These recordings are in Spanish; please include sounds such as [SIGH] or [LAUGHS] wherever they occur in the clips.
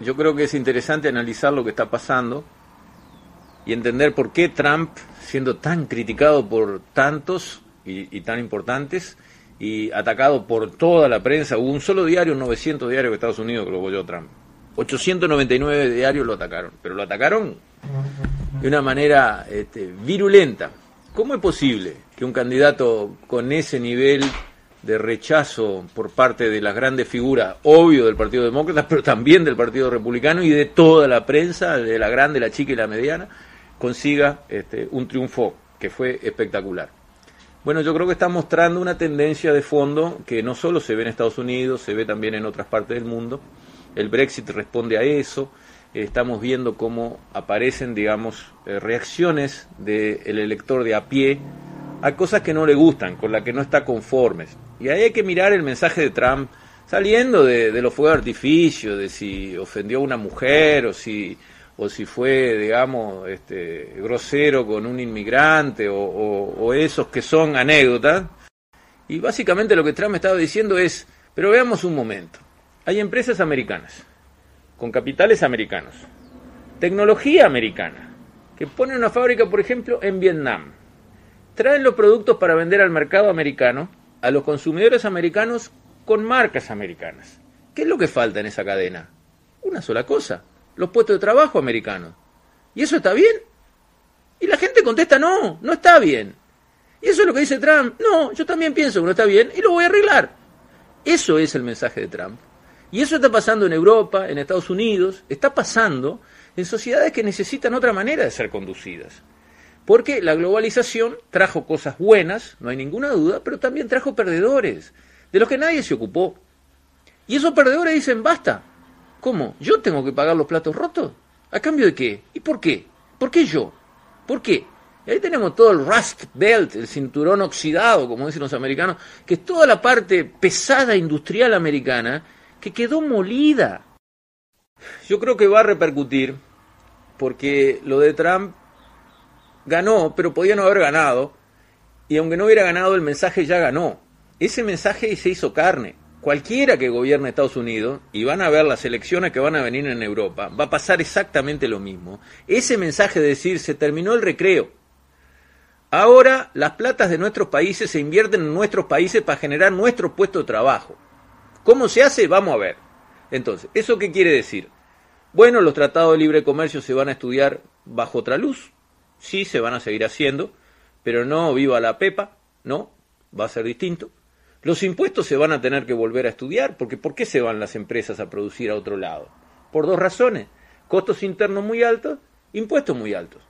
yo creo que es interesante analizar lo que está pasando y entender por qué Trump, siendo tan criticado por tantos y, tan importantes, y atacado por toda la prensa, hubo un solo diario, 900 diarios de Estados Unidos que lo apoyó Trump. 899 diarios lo atacaron, pero lo atacaron de una manera este, virulenta. ¿Cómo es posible que un candidato con ese nivel de rechazo por parte de las grandes figuras, obvio del Partido Demócrata, pero también del Partido Republicano y de toda la prensa, de la grande, la chica y la mediana, consiga este, un triunfo que fue espectacular. Bueno, yo creo que está mostrando una tendencia de fondo que no solo se ve en Estados Unidos, se ve también en otras partes del mundo. El Brexit responde a eso. Estamos viendo cómo aparecen, digamos, eh, reacciones del elector de a pie a cosas que no le gustan, con las que no está conformes. Y ahí hay que mirar el mensaje de Trump saliendo de, los fuegos de artificio, de si ofendió a una mujer o si, o si fue, digamos, este, grosero con un inmigrante o, o esos que son anécdotas. Y básicamente lo que Trump estaba diciendo es, pero veamos un momento, hay empresas americanas, con capitales americanos, tecnología americana, que ponen una fábrica, por ejemplo, en Vietnam, traen los productos para vender al mercado americano, a los consumidores americanos con marcas americanas. ¿Qué es lo que falta en esa cadena? Una sola cosa, los puestos de trabajo americanos. ¿Y eso está bien? Y la gente contesta, no, no está bien. Y eso es lo que dice Trump. No, yo también pienso que no está bien y lo voy a arreglar. Eso es el mensaje de Trump. Y eso está pasando en Europa, en Estados Unidos, está pasando en sociedades que necesitan otra manera de ser conducidas. Porque la globalización trajo cosas buenas, no hay ninguna duda, pero también trajo perdedores, de los que nadie se ocupó. Y esos perdedores dicen, basta, ¿cómo? ¿Yo tengo que pagar los platos rotos? ¿A cambio de qué? ¿Y por qué? ¿Por qué yo? ¿Por qué? ahí tenemos todo el rust belt, el cinturón oxidado, como dicen los americanos, que es toda la parte pesada industrial americana que quedó molida. Yo creo que va a repercutir porque lo de Trump ganó, pero podía no haber ganado, y aunque no hubiera ganado, el mensaje ya ganó. Ese mensaje se hizo carne. Cualquiera que gobierne Estados Unidos, y van a ver las elecciones que van a venir en Europa, va a pasar exactamente lo mismo. Ese mensaje de decir, se terminó el recreo. Ahora las platas de nuestros países se invierten en nuestros países para generar nuestro puesto de trabajo. ¿Cómo se hace? Vamos a ver. Entonces, ¿eso qué quiere decir? Bueno, los tratados de libre comercio se van a estudiar bajo otra luz, sí se van a seguir haciendo, pero no viva la pepa, no, va a ser distinto. Los impuestos se van a tener que volver a estudiar, porque ¿por qué se van las empresas a producir a otro lado? Por dos razones, costos internos muy altos, impuestos muy altos.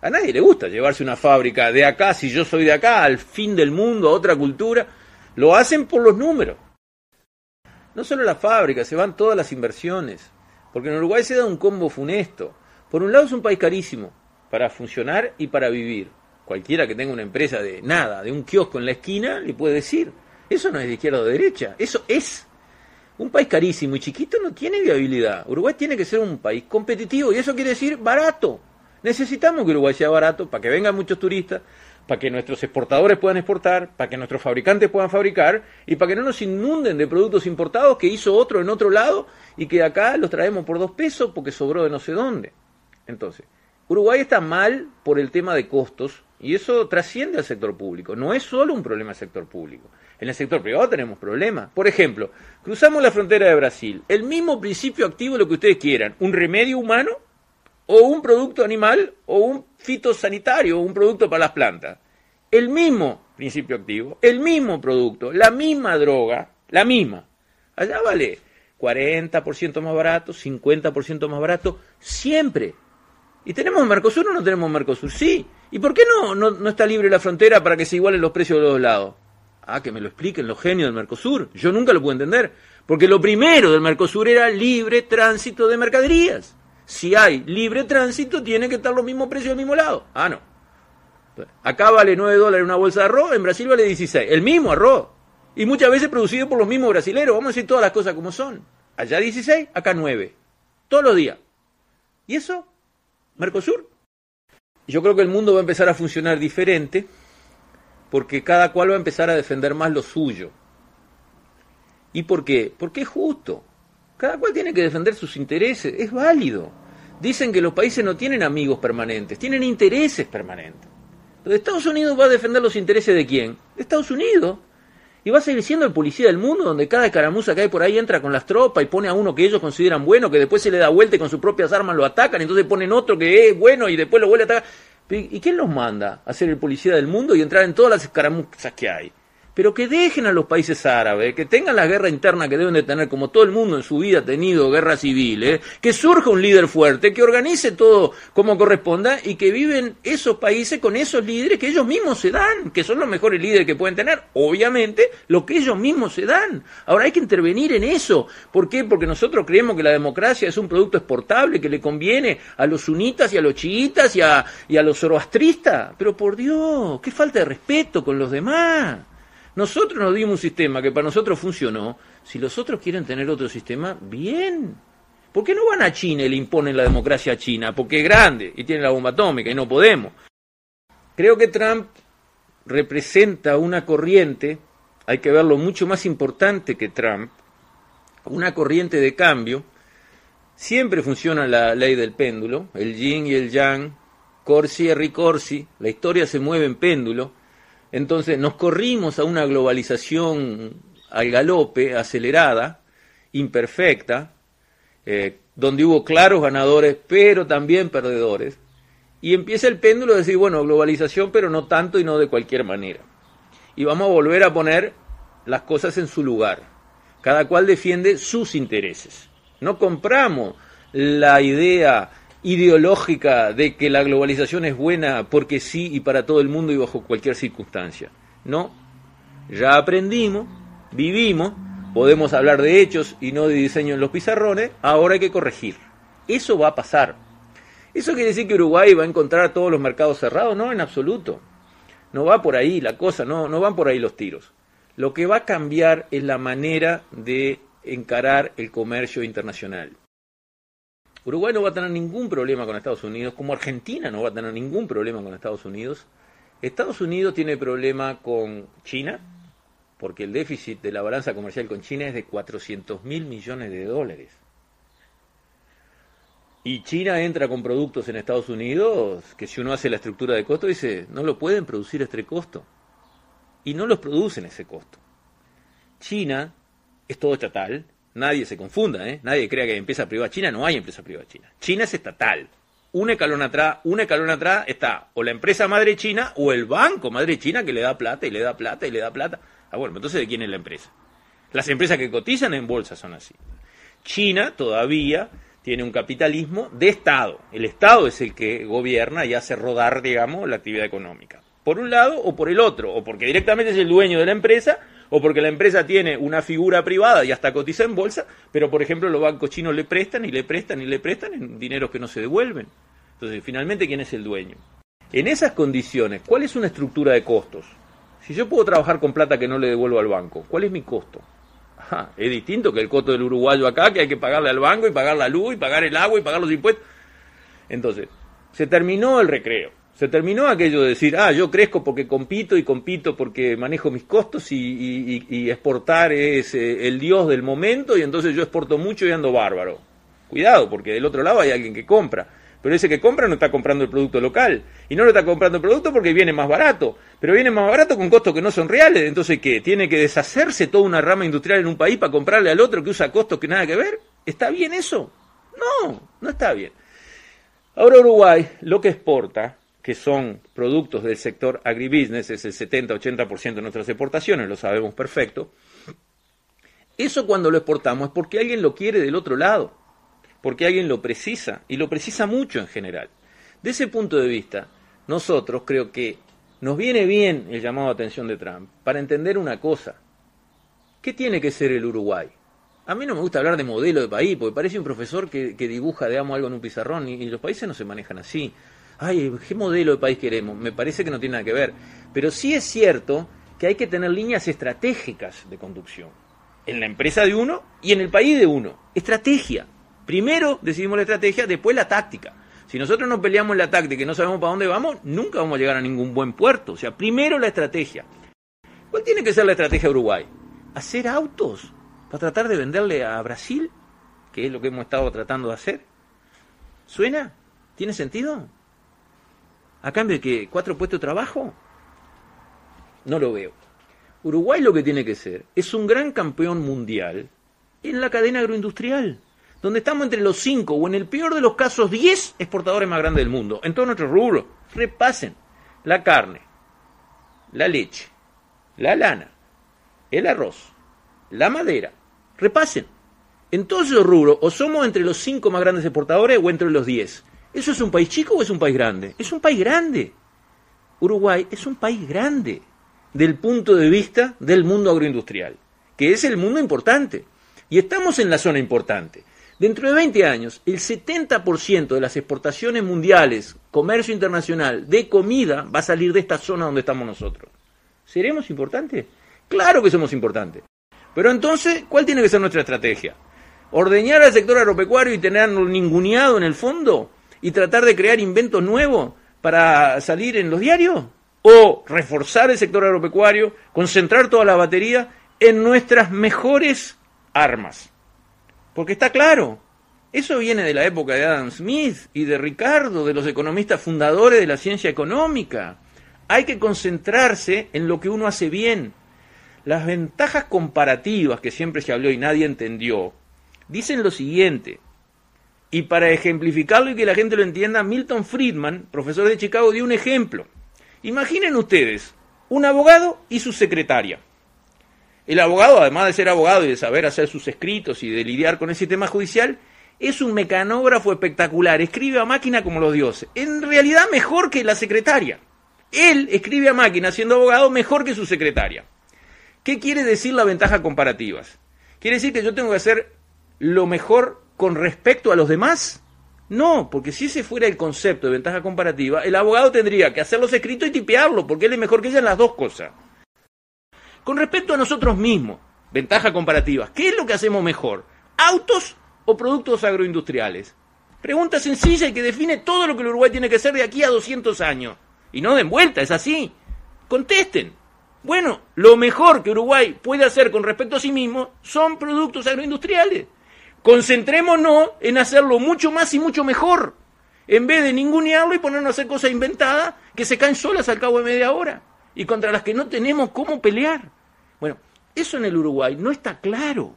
A nadie le gusta llevarse una fábrica de acá, si yo soy de acá, al fin del mundo, a otra cultura. Lo hacen por los números. No solo la fábrica, se van todas las inversiones. Porque en Uruguay se da un combo funesto. Por un lado es un país carísimo, para funcionar y para vivir. Cualquiera que tenga una empresa de nada, de un kiosco en la esquina, le puede decir, eso no es de izquierda o de derecha, eso es. Un país carísimo y chiquito no tiene viabilidad. Uruguay tiene que ser un país competitivo y eso quiere decir barato. Necesitamos que Uruguay sea barato para que vengan muchos turistas, para que nuestros exportadores puedan exportar, para que nuestros fabricantes puedan fabricar y para que no nos inunden de productos importados que hizo otro en otro lado y que acá los traemos por dos pesos porque sobró de no sé dónde. Entonces, Uruguay está mal por el tema de costos y eso trasciende al sector público. No es solo un problema del sector público. En el sector privado tenemos problemas. Por ejemplo, cruzamos la frontera de Brasil. El mismo principio activo, lo que ustedes quieran, un remedio humano o un producto animal o un fitosanitario o un producto para las plantas. El mismo principio activo, el mismo producto, la misma droga, la misma. Allá vale 40% más barato, 50% más barato, siempre. ¿Y tenemos Mercosur o no tenemos Mercosur? Sí. ¿Y por qué no, no, está libre la frontera para que se igualen los precios de los dos lados? Ah, que me lo expliquen los genios del Mercosur. Yo nunca lo pude entender. Porque lo primero del Mercosur era libre tránsito de mercaderías. Si hay libre tránsito, tiene que estar los mismos precios del mismo lado. Ah, no. Acá vale 9 dólares una bolsa de arroz, en Brasil vale 16. El mismo arroz. Y muchas veces producido por los mismos brasileros. Vamos a decir todas las cosas como son. Allá 16, acá 9. Todos los días. ¿Y eso? Mercosur. Yo creo que el mundo va a empezar a funcionar diferente porque cada cual va a empezar a defender más lo suyo. ¿Y por qué? Porque es justo. Cada cual tiene que defender sus intereses, es válido. Dicen que los países no tienen amigos permanentes, tienen intereses permanentes. Entonces, Estados Unidos va a defender los intereses de quién? De Estados Unidos y va a seguir siendo el policía del mundo, donde cada escaramuza que hay por ahí entra con las tropas y pone a uno que ellos consideran bueno, que después se le da vuelta y con sus propias armas lo atacan, entonces ponen otro que es bueno y después lo vuelve a atacar. ¿Y quién los manda a ser el policía del mundo y entrar en todas las escaramuzas que hay? pero que dejen a los países árabes, que tengan la guerra interna que deben de tener, como todo el mundo en su vida ha tenido guerras civiles, ¿eh? que surja un líder fuerte, que organice todo como corresponda y que viven esos países con esos líderes que ellos mismos se dan, que son los mejores líderes que pueden tener, obviamente, lo que ellos mismos se dan. Ahora hay que intervenir en eso. ¿Por qué? Porque nosotros creemos que la democracia es un producto exportable, que le conviene a los sunitas y a los chiitas y a, y a los zoroastristas. Pero por Dios, qué falta de respeto con los demás. Nosotros nos dimos un sistema que para nosotros funcionó. Si los otros quieren tener otro sistema, bien. ¿Por qué no van a China y le imponen la democracia a China? Porque es grande y tiene la bomba atómica y no podemos. Creo que Trump representa una corriente, hay que verlo mucho más importante que Trump, una corriente de cambio. Siempre funciona la ley del péndulo, el yin y el yang, Corsi, y Ricorsi, la historia se mueve en péndulo. Entonces nos corrimos a una globalización al galope, acelerada, imperfecta, eh, donde hubo claros ganadores, pero también perdedores. Y empieza el péndulo a decir, bueno, globalización, pero no tanto y no de cualquier manera. Y vamos a volver a poner las cosas en su lugar. Cada cual defiende sus intereses. No compramos la idea ideológica de que la globalización es buena porque sí y para todo el mundo y bajo cualquier circunstancia. No, ya aprendimos, vivimos, podemos hablar de hechos y no de diseño en los pizarrones, ahora hay que corregir. Eso va a pasar. ¿Eso quiere decir que Uruguay va a encontrar todos los mercados cerrados? No, en absoluto. No va por ahí la cosa, no, no van por ahí los tiros. Lo que va a cambiar es la manera de encarar el comercio internacional. Uruguay no va a tener ningún problema con Estados Unidos, como Argentina no va a tener ningún problema con Estados Unidos. Estados Unidos tiene problema con China, porque el déficit de la balanza comercial con China es de 400 mil millones de dólares. Y China entra con productos en Estados Unidos que si uno hace la estructura de costo dice, no lo pueden producir a este costo. Y no los producen ese costo. China es todo estatal, nadie se confunda, ¿eh? nadie crea que hay empresa privada china, no hay empresa privada china. China es estatal. Un escalón atrás, un escalón atrás está o la empresa madre china o el banco madre china que le da plata y le da plata y le da plata. Ah, bueno, entonces ¿de quién es la empresa? Las empresas que cotizan en bolsa son así. China todavía tiene un capitalismo de Estado. El Estado es el que gobierna y hace rodar, digamos, la actividad económica por un lado o por el otro, o porque directamente es el dueño de la empresa, o porque la empresa tiene una figura privada y hasta cotiza en bolsa, pero por ejemplo los bancos chinos le prestan y le prestan y le prestan en dinero que no se devuelven. Entonces, finalmente, ¿quién es el dueño? En esas condiciones, ¿cuál es una estructura de costos? Si yo puedo trabajar con plata que no le devuelvo al banco, ¿cuál es mi costo? es distinto que el costo del uruguayo acá, que hay que pagarle al banco y pagar la luz y pagar el agua y pagar los impuestos. Entonces, se terminó el recreo. Se terminó aquello de decir, ah, yo crezco porque compito y compito porque manejo mis costos y, exportar es eh, el dios del momento y entonces yo exporto mucho y ando bárbaro. Cuidado, porque del otro lado hay alguien que compra. Pero ese que compra no está comprando el producto local. Y no lo está comprando el producto porque viene más barato. Pero viene más barato con costos que no son reales. Entonces, ¿qué? ¿Tiene que deshacerse toda una rama industrial en un país para comprarle al otro que usa costos que nada que ver? ¿Está bien eso? No, no está bien. Ahora Uruguay lo que exporta que son productos del sector agribusiness, es el 70-80% de nuestras exportaciones, lo sabemos perfecto. Eso cuando lo exportamos es porque alguien lo quiere del otro lado, porque alguien lo precisa, y lo precisa mucho en general. De ese punto de vista, nosotros creo que nos viene bien el llamado de atención de Trump para entender una cosa. ¿Qué tiene que ser el Uruguay? A mí no me gusta hablar de modelo de país, porque parece un profesor que, que dibuja, digamos, algo en un pizarrón, y los países no se manejan así ay, ¿qué modelo de país queremos? Me parece que no tiene nada que ver. Pero sí es cierto que hay que tener líneas estratégicas de conducción. En la empresa de uno y en el país de uno. Estrategia. Primero decidimos la estrategia, después la táctica. Si nosotros nos peleamos la táctica y no sabemos para dónde vamos, nunca vamos a llegar a ningún buen puerto. O sea, primero la estrategia. ¿Cuál tiene que ser la estrategia de Uruguay? Hacer autos para tratar de venderle a Brasil, que es lo que hemos estado tratando de hacer. ¿Suena? ¿Tiene sentido? ¿A cambio de que ¿Cuatro puestos de trabajo? No lo veo. Uruguay lo que tiene que ser es un gran campeón mundial en la cadena agroindustrial, donde estamos entre los cinco o en el peor de los casos diez exportadores más grandes del mundo, en todos nuestros rubros. Repasen la carne, la leche, la lana, el arroz, la madera. Repasen. En todos esos rubros, o somos entre los cinco más grandes exportadores o entre los diez? ¿Eso es un país chico o es un país grande? Es un país grande. Uruguay es un país grande del punto de vista del mundo agroindustrial, que es el mundo importante. Y estamos en la zona importante. Dentro de 20 años, el 70% de las exportaciones mundiales, comercio internacional, de comida, va a salir de esta zona donde estamos nosotros. ¿Seremos importantes? Claro que somos importantes. Pero entonces, ¿cuál tiene que ser nuestra estrategia? ¿Ordeñar al sector agropecuario y tenerlo ninguneado en el fondo? y tratar de crear inventos nuevos para salir en los diarios? ¿O reforzar el sector agropecuario, concentrar toda la batería en nuestras mejores armas? Porque está claro, eso viene de la época de Adam Smith y de Ricardo, de los economistas fundadores de la ciencia económica. Hay que concentrarse en lo que uno hace bien. Las ventajas comparativas que siempre se habló y nadie entendió, dicen lo siguiente. Y para ejemplificarlo y que la gente lo entienda, Milton Friedman, profesor de Chicago, dio un ejemplo. Imaginen ustedes un abogado y su secretaria. El abogado, además de ser abogado y de saber hacer sus escritos y de lidiar con el sistema judicial, es un mecanógrafo espectacular, escribe a máquina como los dioses, en realidad mejor que la secretaria. Él escribe a máquina siendo abogado mejor que su secretaria. ¿Qué quiere decir la ventaja comparativa? Quiere decir que yo tengo que hacer lo mejor con respecto a los demás? No, porque si ese fuera el concepto de ventaja comparativa, el abogado tendría que hacerlos escritos y tipearlo, porque él es mejor que ella en las dos cosas. Con respecto a nosotros mismos, ventaja comparativa, ¿qué es lo que hacemos mejor? ¿Autos o productos agroindustriales? Pregunta sencilla y que define todo lo que el Uruguay tiene que hacer de aquí a 200 años. Y no den vuelta, es así. Contesten. Bueno, lo mejor que Uruguay puede hacer con respecto a sí mismo son productos agroindustriales. Concentrémonos en hacerlo mucho más y mucho mejor, en vez de ningunearlo y ponernos a hacer cosas inventadas que se caen solas al cabo de media hora y contra las que no tenemos cómo pelear. Bueno, eso en el Uruguay no está claro.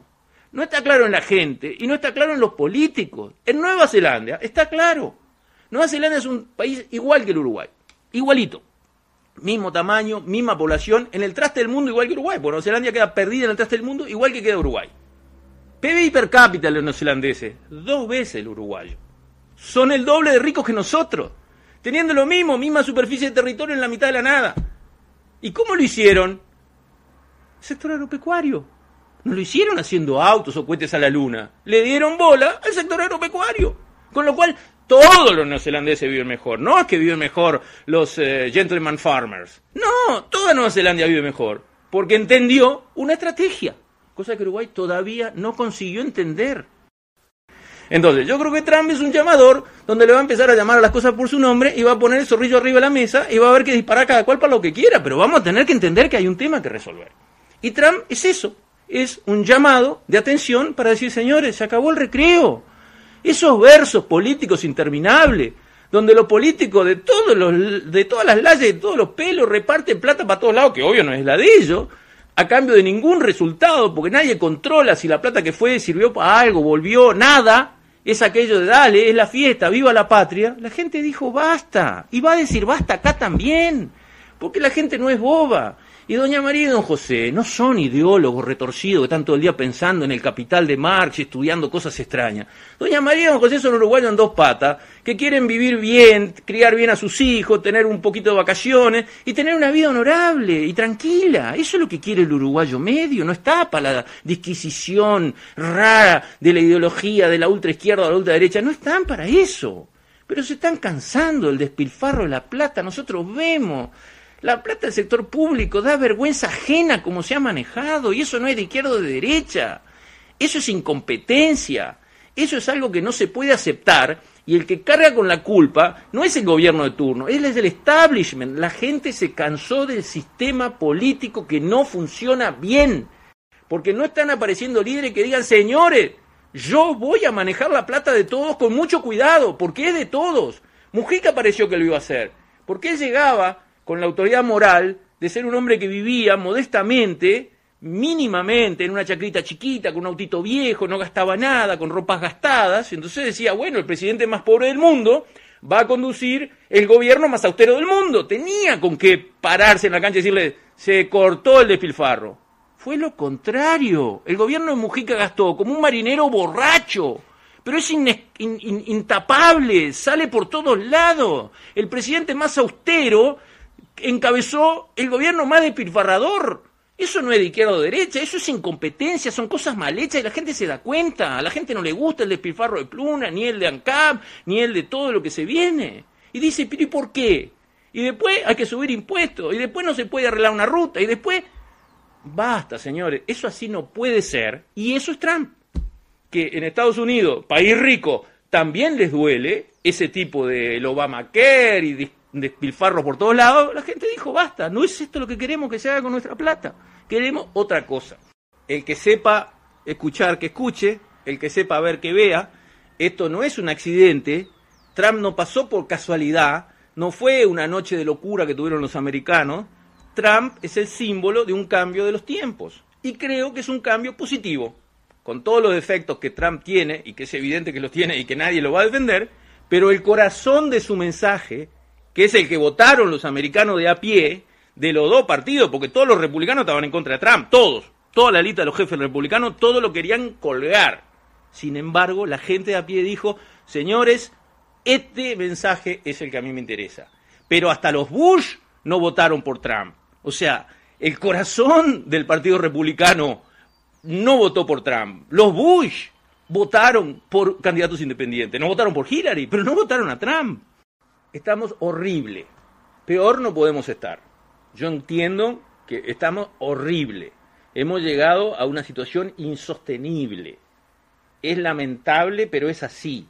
No está claro en la gente y no está claro en los políticos. En Nueva Zelanda está claro. Nueva Zelanda es un país igual que el Uruguay, igualito. Mismo tamaño, misma población, en el traste del mundo igual que Uruguay. Porque Nueva Zelanda queda perdida en el traste del mundo igual que queda Uruguay. PBI per cápita los neozelandeses, dos veces el uruguayo. Son el doble de ricos que nosotros, teniendo lo mismo, misma superficie de territorio en la mitad de la nada. ¿Y cómo lo hicieron? sector agropecuario. No lo hicieron haciendo autos o cohetes a la luna. Le dieron bola al sector agropecuario. Con lo cual, todos los neozelandeses viven mejor. No es que viven mejor los eh, gentleman farmers. No, toda Nueva Zelanda vive mejor. Porque entendió una estrategia cosa que Uruguay todavía no consiguió entender. Entonces, yo creo que Trump es un llamador donde le va a empezar a llamar a las cosas por su nombre y va a poner el zorrillo arriba de la mesa y va a ver que dispara cada cual para lo que quiera, pero vamos a tener que entender que hay un tema que resolver. Y Trump es eso, es un llamado de atención para decir, señores, se acabó el recreo. Esos versos políticos interminables, donde los políticos de, todos los, de todas las leyes, de todos los pelos, reparten plata para todos lados, que obvio no es la de ellos, a cambio de ningún resultado, porque nadie controla si la plata que fue sirvió para algo, volvió, nada, es aquello de dale, es la fiesta, viva la patria, la gente dijo basta, y va a decir basta acá también, porque la gente no es boba. Y doña María y don José no son ideólogos retorcidos que están todo el día pensando en el capital de Marx y estudiando cosas extrañas. Doña María y don José son uruguayos en dos patas, que quieren vivir bien, criar bien a sus hijos, tener un poquito de vacaciones y tener una vida honorable y tranquila. Eso es lo que quiere el uruguayo medio, no está para la disquisición rara de la ideología de la izquierda o de la derecha. no están para eso pero se están cansando del despilfarro de la plata, nosotros vemos la plata del sector público da vergüenza ajena como se ha manejado y eso no es de izquierda o de derecha. Eso es incompetencia. Eso es algo que no se puede aceptar y el que carga con la culpa no es el gobierno de turno, es el establishment. La gente se cansó del sistema político que no funciona bien, porque no están apareciendo líderes que digan, señores, yo voy a manejar la plata de todos con mucho cuidado, porque es de todos. Mujica pareció que lo iba a hacer, porque él llegaba con la autoridad moral de ser un hombre que vivía modestamente, mínimamente, en una chacrita chiquita, con un autito viejo, no gastaba nada, con ropas gastadas. Entonces decía, bueno, el presidente más pobre del mundo va a conducir el gobierno más austero del mundo. Tenía con qué pararse en la cancha y decirle, se cortó el despilfarro. Fue lo contrario. El gobierno de Mujica gastó como un marinero borracho pero es intapable, sale por todos lados. El presidente más austero encabezó el gobierno más despilfarrador. Eso no es de izquierda o derecha, eso es incompetencia, son cosas mal hechas y la gente se da cuenta. A la gente no le gusta el despilfarro de Pluna, ni el de ANCAP, ni el de todo lo que se viene. Y dice, pero ¿y por qué? Y después hay que subir impuestos, y después no se puede arreglar una ruta, y después... Basta, señores, eso así no puede ser. Y eso es Trump. Que en Estados Unidos, país rico, también les duele ese tipo de Obamacare y despilfarro por todos lados, la gente dijo, basta, no es esto lo que queremos que se haga con nuestra plata, queremos otra cosa. El que sepa escuchar, que escuche, el que sepa ver, que vea, esto no es un accidente, Trump no pasó por casualidad, no fue una noche de locura que tuvieron los americanos, Trump es el símbolo de un cambio de los tiempos y creo que es un cambio positivo, con todos los defectos que Trump tiene y que es evidente que los tiene y que nadie lo va a defender, pero el corazón de su mensaje que es el que votaron los americanos de a pie de los dos partidos, porque todos los republicanos estaban en contra de Trump, todos, toda la lista de los jefes republicanos, todos lo querían colgar. Sin embargo, la gente de a pie dijo, señores, este mensaje es el que a mí me interesa. Pero hasta los Bush no votaron por Trump. O sea, el corazón del Partido Republicano no votó por Trump. Los Bush votaron por candidatos independientes, no votaron por Hillary, pero no votaron a Trump estamos horrible. Peor no podemos estar. Yo entiendo que estamos horrible. Hemos llegado a una situación insostenible. Es lamentable, pero es así.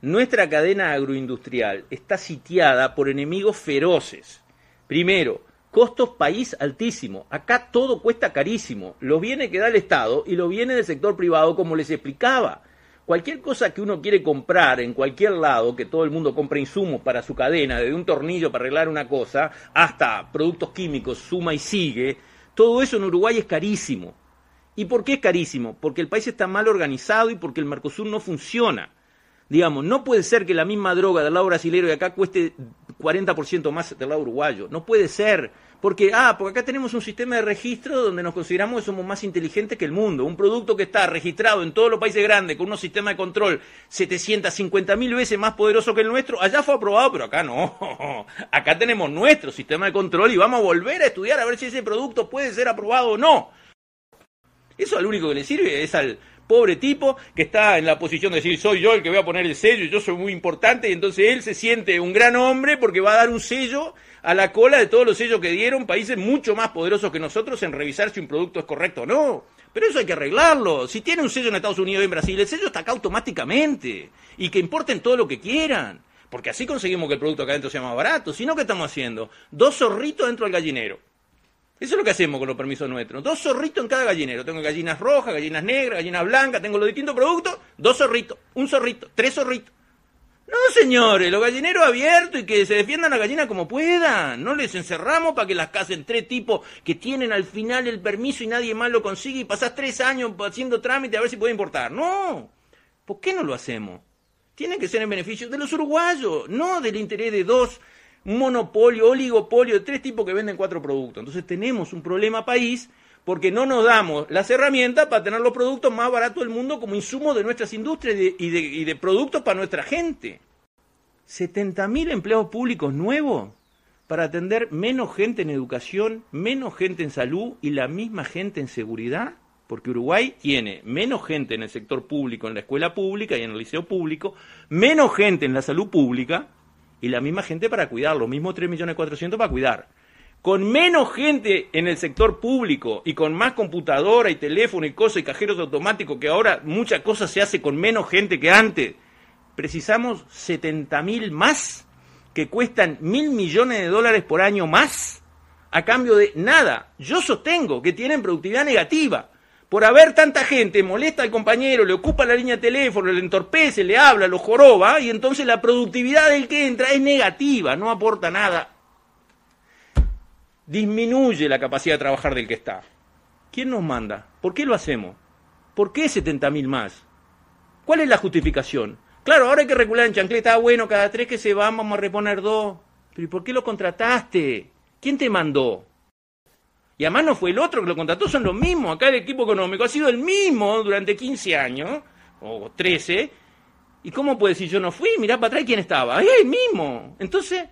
Nuestra cadena agroindustrial está sitiada por enemigos feroces. Primero, costos país altísimo. Acá todo cuesta carísimo. Lo viene que da el Estado y lo viene del sector privado, como les explicaba cualquier cosa que uno quiere comprar en cualquier lado, que todo el mundo compra insumos para su cadena, desde un tornillo para arreglar una cosa, hasta productos químicos, suma y sigue, todo eso en Uruguay es carísimo. ¿Y por qué es carísimo? Porque el país está mal organizado y porque el Mercosur no funciona. Digamos, no puede ser que la misma droga del lado brasilero y acá cueste 40% más del lado uruguayo. No puede ser porque, ah, porque acá tenemos un sistema de registro donde nos consideramos que somos más inteligentes que el mundo. Un producto que está registrado en todos los países grandes con un sistema de control 750 mil veces más poderoso que el nuestro, allá fue aprobado, pero acá no. [LAUGHS] Acá tenemos nuestro sistema de control y vamos a volver a estudiar a ver si ese producto puede ser aprobado o no. Eso al único que le sirve es al pobre tipo que está en la posición de decir soy yo el que voy a poner el sello, yo soy muy importante y entonces él se siente un gran hombre porque va a dar un sello a la cola de todos los sellos que dieron países mucho más poderosos que nosotros en revisar si un producto es correcto o no. Pero eso hay que arreglarlo. Si tiene un sello en Estados Unidos y en Brasil, el sello está acá automáticamente. Y que importen todo lo que quieran. Porque así conseguimos que el producto acá adentro sea más barato. Si no, ¿qué estamos haciendo? Dos zorritos dentro del gallinero. Eso es lo que hacemos con los permisos nuestros. Dos zorritos en cada gallinero. Tengo gallinas rojas, gallinas negras, gallinas blancas, tengo los distintos productos. Dos zorritos, un zorrito, tres zorritos. No, señores, los gallineros abiertos y que se defiendan las gallinas como puedan. No les encerramos para que las casen tres tipos que tienen al final el permiso y nadie más lo consigue y pasás tres años haciendo trámite a ver si puede importar. No. ¿Por qué no lo hacemos? Tiene que ser en beneficio de los uruguayos, no del interés de dos monopolio, oligopolio, de tres tipos que venden cuatro productos. Entonces tenemos un problema país porque no nos damos las herramientas para tener los productos más baratos del mundo como insumos de nuestras industrias y de, productos para nuestra gente. 70.000 empleos públicos nuevos para atender menos gente en educación, menos gente en salud y la misma gente en seguridad, porque Uruguay tiene menos gente en el sector público, en la escuela pública y en el liceo público, menos gente en la salud pública y la misma gente para cuidar, los mismos 3.400.000 para cuidar con menos gente en el sector público y con más computadora y teléfono y cosas y cajeros automáticos, que ahora muchas cosas se hace con menos gente que antes, precisamos 70 mil más que cuestan mil millones de dólares por año más a cambio de nada. Yo sostengo que tienen productividad negativa. Por haber tanta gente, molesta al compañero, le ocupa la línea de teléfono, le entorpece, le habla, lo joroba, y entonces la productividad del que entra es negativa, no aporta nada disminuye la capacidad de trabajar del que está. ¿Quién nos manda? ¿Por qué lo hacemos? ¿Por qué 70.000 más? ¿Cuál es la justificación? Claro, ahora hay que regular en chancleta, ah, bueno, cada tres que se van vamos a reponer dos. Pero por qué lo contrataste? ¿Quién te mandó? Y además no fue el otro que lo contrató, son los mismos. Acá el equipo económico ha sido el mismo durante 15 años, o 13. ¿Y cómo puede decir yo no fui? Mirá para atrás quién estaba. ¡Es el mismo! Entonces,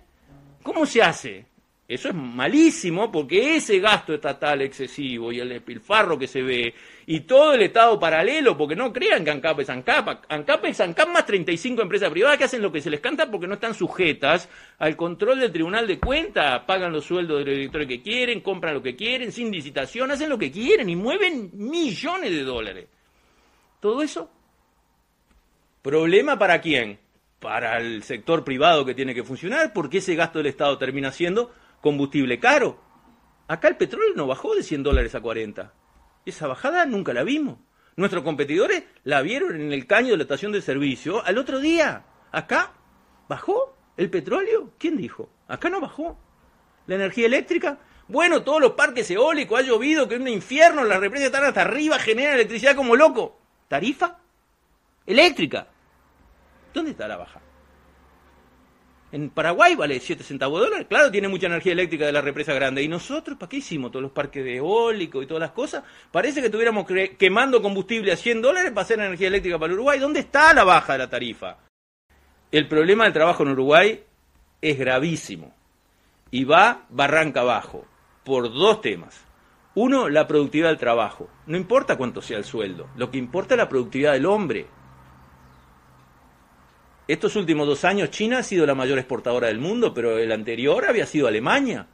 ¿cómo se hace? Eso es malísimo porque ese gasto estatal excesivo y el despilfarro que se ve y todo el Estado paralelo, porque no crean que ANCAP es ANCAP, ANCAP es ANCAP más 35 empresas privadas que hacen lo que se les canta porque no están sujetas al control del Tribunal de Cuentas, pagan los sueldos de los que quieren, compran lo que quieren, sin licitación, hacen lo que quieren y mueven millones de dólares. Todo eso, problema para quién? Para el sector privado que tiene que funcionar, porque ese gasto del Estado termina siendo combustible caro. Acá el petróleo no bajó de 100 dólares a 40. Esa bajada nunca la vimos. Nuestros competidores la vieron en el caño de la estación de servicio al otro día. Acá bajó el petróleo. ¿Quién dijo? Acá no bajó. La energía eléctrica. Bueno, todos los parques eólicos, ha llovido, que es un infierno, las represas están hasta arriba, generan electricidad como loco. ¿Tarifa? Eléctrica. ¿Dónde está la baja? En Paraguay vale 7 centavos de dólar. Claro, tiene mucha energía eléctrica de la represa grande. ¿Y nosotros para qué hicimos todos los parques eólicos y todas las cosas? Parece que estuviéramos quemando combustible a 100 dólares para hacer energía eléctrica para Uruguay. ¿Dónde está la baja de la tarifa? El problema del trabajo en Uruguay es gravísimo y va barranca abajo por dos temas. Uno, la productividad del trabajo. No importa cuánto sea el sueldo, lo que importa es la productividad del hombre. Estos últimos dos años China ha sido la mayor exportadora del mundo, pero el anterior había sido Alemania,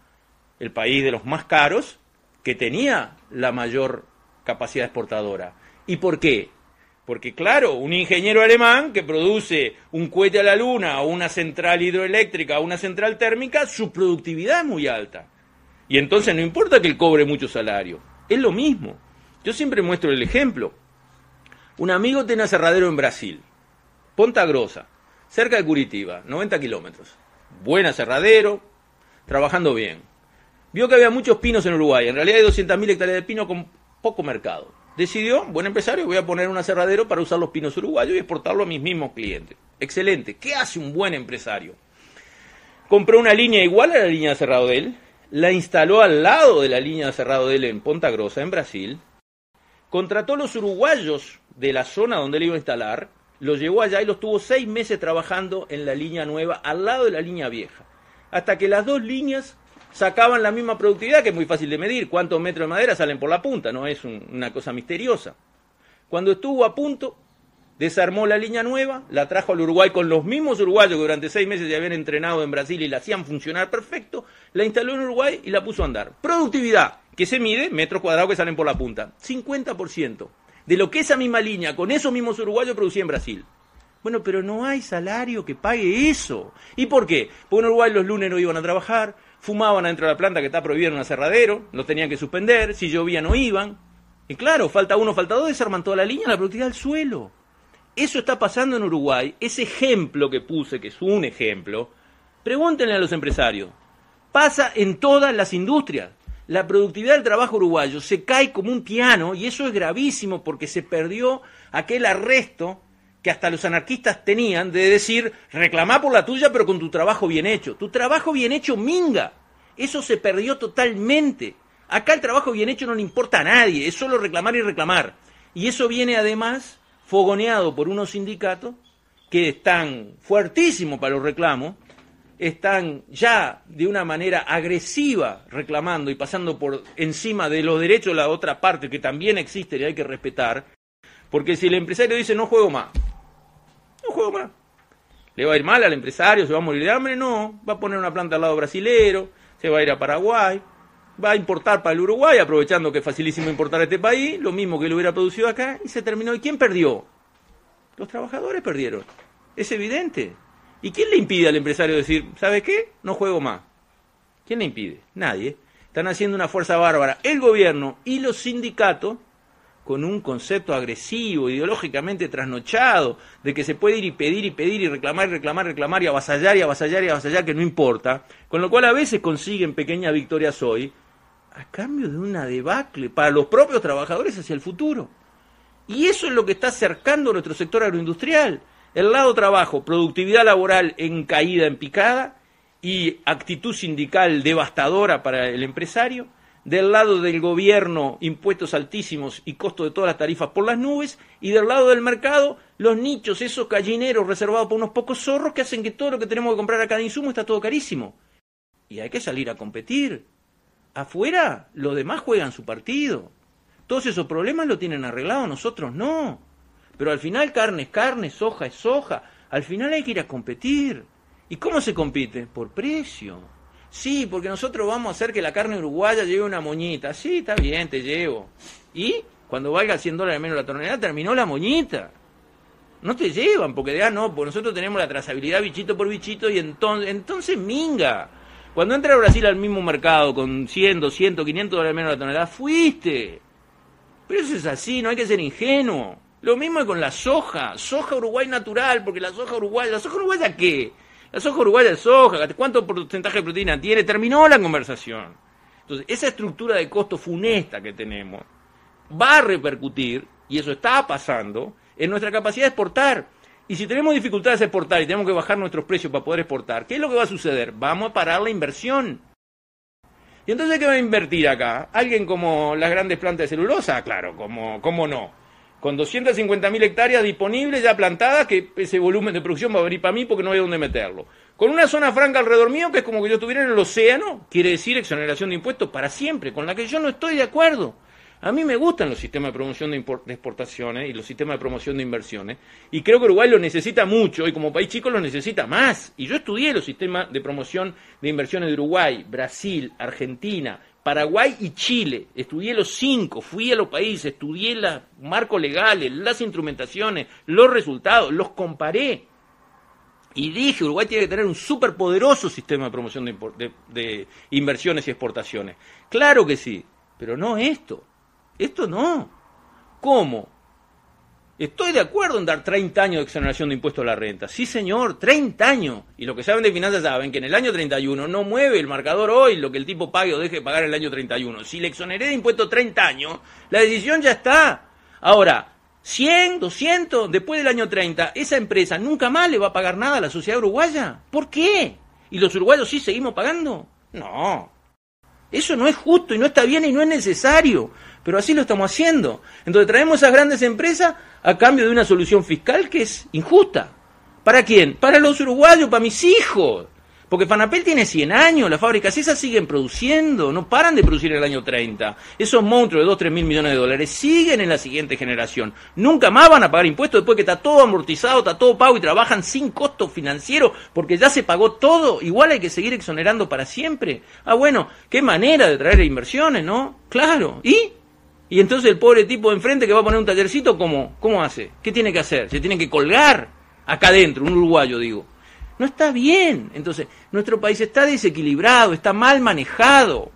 el país de los más caros que tenía la mayor capacidad exportadora. ¿Y por qué? Porque claro, un ingeniero alemán que produce un cohete a la luna o una central hidroeléctrica o una central térmica, su productividad es muy alta. Y entonces no importa que él cobre mucho salario, es lo mismo. Yo siempre muestro el ejemplo. Un amigo tiene un aserradero en Brasil, Ponta Grossa, cerca de Curitiba, 90 kilómetros. Buen aserradero, trabajando bien. Vio que había muchos pinos en Uruguay, en realidad hay 200.000 hectáreas de pino con poco mercado. Decidió, buen empresario, voy a poner un aserradero para usar los pinos uruguayos y exportarlo a mis mismos clientes. Excelente. ¿Qué hace un buen empresario? Compró una línea igual a la línea de cerrado de él, la instaló al lado de la línea de cerrado de él en Ponta Grossa, en Brasil, contrató a los uruguayos de la zona donde le iba a instalar, lo llevó allá y lo tuvo seis meses trabajando en la línea nueva, al lado de la línea vieja. Hasta que las dos líneas sacaban la misma productividad, que es muy fácil de medir, cuántos metros de madera salen por la punta, no es una cosa misteriosa. Cuando estuvo a punto, desarmó la línea nueva, la trajo al Uruguay con los mismos uruguayos que durante seis meses se habían entrenado en Brasil y la hacían funcionar perfecto, la instaló en Uruguay y la puso a andar. Productividad, que se mide, metros cuadrados que salen por la punta, 50% de lo que esa misma línea con esos mismos uruguayos producía en Brasil. Bueno, pero no hay salario que pague eso. ¿Y por qué? Porque en Uruguay los lunes no iban a trabajar, fumaban adentro de la planta que está prohibida en un aserradero, los tenían que suspender, si llovía no iban. Y claro, falta uno, falta dos, desarman toda la línea, la productividad del suelo. Eso está pasando en Uruguay. Ese ejemplo que puse, que es un ejemplo, pregúntenle a los empresarios. Pasa en todas las industrias la productividad del trabajo uruguayo se cae como un piano y eso es gravísimo porque se perdió aquel arresto que hasta los anarquistas tenían de decir, reclamá por la tuya pero con tu trabajo bien hecho. Tu trabajo bien hecho minga. Eso se perdió totalmente. Acá el trabajo bien hecho no le importa a nadie, es solo reclamar y reclamar. Y eso viene además fogoneado por unos sindicatos que están fuertísimos para los reclamos están ya de una manera agresiva reclamando y pasando por encima de los derechos de la otra parte, que también existe y hay que respetar, porque si el empresario dice no juego más, no juego más, ¿le va a ir mal al empresario? ¿Se va a morir de hambre? No, va a poner una planta al lado brasilero, se va a ir a Paraguay, va a importar para el Uruguay, aprovechando que es facilísimo importar a este país, lo mismo que lo hubiera producido acá, y se terminó. ¿Y quién perdió? Los trabajadores perdieron. Es evidente. ¿Y quién le impide al empresario decir, sabes qué? No juego más. ¿Quién le impide? Nadie. Están haciendo una fuerza bárbara el gobierno y los sindicatos con un concepto agresivo, ideológicamente trasnochado, de que se puede ir y pedir y pedir y reclamar y reclamar, y reclamar y avasallar y avasallar y avasallar, que no importa, con lo cual a veces consiguen pequeñas victorias hoy, a cambio de una debacle para los propios trabajadores hacia el futuro. Y eso es lo que está acercando nuestro sector agroindustrial. El lado trabajo, productividad laboral en caída, en picada, y actitud sindical devastadora para el empresario. Del lado del gobierno, impuestos altísimos y costo de todas las tarifas por las nubes. Y del lado del mercado, los nichos, esos gallineros reservados por unos pocos zorros que hacen que todo lo que tenemos que comprar a cada insumo está todo carísimo. Y hay que salir a competir. Afuera, los demás juegan su partido. Todos esos problemas lo tienen arreglado, nosotros no. Pero al final carne es carne, soja es soja. Al final hay que ir a competir. ¿Y cómo se compite? Por precio. Sí, porque nosotros vamos a hacer que la carne uruguaya lleve una moñita. Sí, está bien, te llevo. Y cuando valga 100 dólares menos la tonelada, terminó la moñita. No te llevan, porque ya ah, no, porque nosotros tenemos la trazabilidad bichito por bichito y entonces, entonces minga. Cuando entra Brasil al mismo mercado con 100, 200, 500 dólares menos la tonelada, fuiste. Pero eso es así, no hay que ser ingenuo. Lo mismo es con la soja, soja uruguay natural, porque la soja uruguay, ¿la soja uruguaya qué? La soja uruguaya de soja, ¿cuánto porcentaje de proteína tiene? Terminó la conversación. Entonces, esa estructura de costo funesta que tenemos va a repercutir, y eso está pasando, en nuestra capacidad de exportar. Y si tenemos dificultades de exportar y tenemos que bajar nuestros precios para poder exportar, ¿qué es lo que va a suceder? Vamos a parar la inversión. ¿Y entonces qué va a invertir acá? ¿Alguien como las grandes plantas de celulosa? Claro, ¿cómo cómo no con mil hectáreas disponibles ya plantadas, que ese volumen de producción va a venir para mí porque no hay dónde meterlo. Con una zona franca alrededor mío, que es como que yo estuviera en el océano, quiere decir exoneración de impuestos para siempre, con la que yo no estoy de acuerdo. A mí me gustan los sistemas de promoción de, exportaciones y los sistemas de promoción de inversiones, y creo que Uruguay lo necesita mucho, y como país chico lo necesita más. Y yo estudié los sistemas de promoción de inversiones de Uruguay, Brasil, Argentina, Paraguay y Chile. Estudié los cinco, fui a los países, estudié los marcos legales, las instrumentaciones, los resultados, los comparé. Y dije, Uruguay tiene que tener un superpoderoso sistema de promoción de, de, inversiones y exportaciones. Claro que sí, pero no esto. Esto no. ¿Cómo? Estoy de acuerdo en dar 30 años de exoneración de impuestos a la renta. Sí, señor, 30 años. Y los que saben de finanzas saben que en el año 31 no mueve el marcador hoy lo que el tipo pague o deje de pagar en el año 31. Si le exoneré de impuestos 30 años, la decisión ya está. Ahora, 100, 200, después del año 30, esa empresa nunca más le va a pagar nada a la sociedad uruguaya. ¿Por qué? ¿Y los uruguayos sí seguimos pagando? No. Eso no es justo y no está bien y no es necesario. Pero así lo estamos haciendo. Entonces traemos esas grandes empresas a cambio de una solución fiscal que es injusta. ¿Para quién? Para los uruguayos, para mis hijos. Porque Fanapel tiene 100 años, las fábricas esas siguen produciendo, no paran de producir en el año 30. Esos monstruos de 2, 3 mil millones de dólares siguen en la siguiente generación. Nunca más van a pagar impuestos después que está todo amortizado, está todo pago y trabajan sin costo financiero porque ya se pagó todo. Igual hay que seguir exonerando para siempre. Ah, bueno, qué manera de traer inversiones, ¿no? Claro. ¿Y? Y entonces el pobre tipo de enfrente que va a poner un tallercito, ¿cómo, ¿cómo hace? ¿Qué tiene que hacer? Se tiene que colgar acá adentro, un uruguayo digo. No está bien. Entonces, nuestro país está desequilibrado, está mal manejado.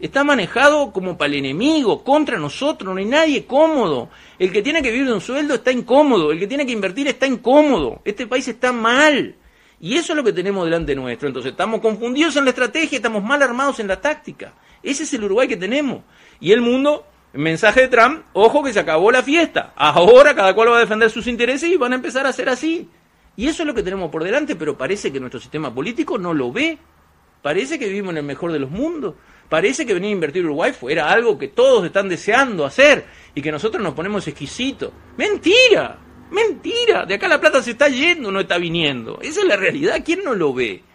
Está manejado como para el enemigo, contra nosotros, no hay nadie cómodo. El que tiene que vivir de un sueldo está incómodo, el que tiene que invertir está incómodo. Este país está mal. Y eso es lo que tenemos delante nuestro. Entonces, estamos confundidos en la estrategia, estamos mal armados en la táctica. Ese es el Uruguay que tenemos. Y el mundo Mensaje de Trump, ojo que se acabó la fiesta. Ahora cada cual va a defender sus intereses y van a empezar a hacer así. Y eso es lo que tenemos por delante, pero parece que nuestro sistema político no lo ve. Parece que vivimos en el mejor de los mundos. Parece que venir a invertir Uruguay fuera algo que todos están deseando hacer y que nosotros nos ponemos exquisitos. Mentira, mentira. De acá la plata se está yendo, no está viniendo. Esa es la realidad. ¿Quién no lo ve?